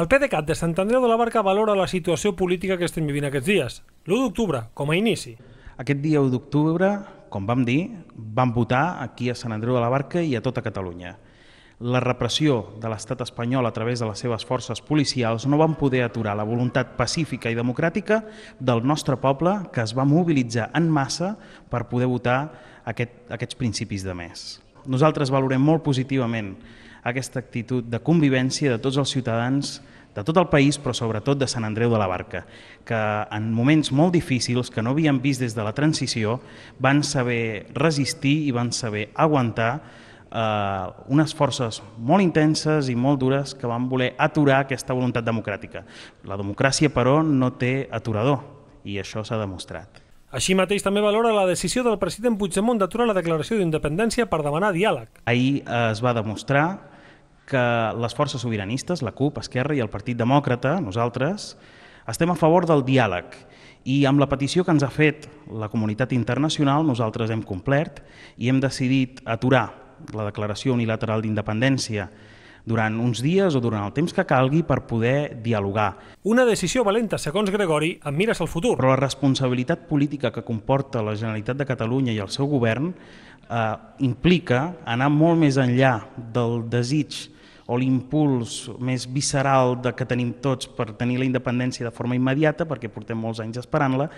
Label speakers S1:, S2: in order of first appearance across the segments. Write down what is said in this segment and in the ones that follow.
S1: El PDeCAT de Sant Andreu de la Barca valora la situació política que estem vivint aquests dies, l'1 d'octubre, com a inici. Aquest dia 1
S2: d'octubre, com vam dir, vam votar aquí a Sant Andreu de la Barca i a tota Catalunya. La repressió de l'estat espanyol a través de les seves forces policials no van poder aturar la voluntat pacífica i democràtica del nostre poble que es va mobilitzar en massa per poder votar aquest, aquests principis de mes. Nosaltres valorem molt positivament aquesta actitud de convivència de tots els ciutadans de tot el país, però sobretot de Sant Andreu de la Barca, que en moments molt difícils que no havien vist des de la transició van saber resistir i van saber aguantar eh, unes forces molt intenses i molt dures que van voler aturar aquesta voluntat democràtica. La democràcia, però, no té aturador,
S1: i això s'ha demostrat. Així mateix també valora la decisió del president Puigdemont d'aturar la declaració d'independència per demanar diàleg. Ahir eh, es va demostrar que les forces
S2: sobiranistes, la CUP, Esquerra i el Partit Demòcrata, nosaltres, estem a favor del diàleg i amb la petició que ens ha fet la comunitat internacional nosaltres hem complert i hem decidit aturar la declaració unilateral d'independència durant uns dies o durant el temps que calgui per poder dialogar. Una decisió valenta, segons Gregori, en mires al futur. Però la responsabilitat política que comporta la Generalitat de Catalunya i el seu govern eh, implica anar molt més enllà del desig o l'impuls més visceral de que tenim tots per tenir la independència de forma immediata, perquè portem molts anys esperant-la,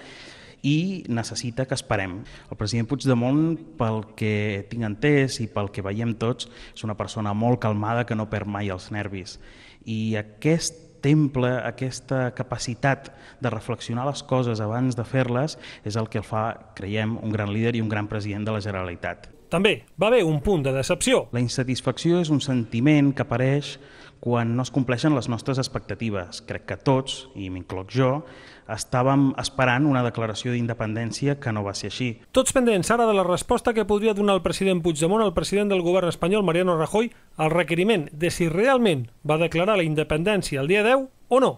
S2: i necessita que esperem. El president Puigdemont, pel que tinc entès i pel que veiem tots, és una persona molt calmada que no perd mai els nervis. I aquest temple, aquesta capacitat de reflexionar les coses abans de fer-les, és el que el fa, creiem, un gran líder i un gran president de la Generalitat. També va haver un punt de decepció. La insatisfacció és un sentiment que apareix quan no es compleixen les nostres expectatives. Crec que tots, i m'incloc jo, estàvem esperant una declaració d'independència que no va ser així.
S1: Tots pendents ara de la resposta que podria donar el president Puigdemont al president del govern espanyol, Mariano Rajoy, al requeriment de si realment va declarar la independència el dia 10 o no.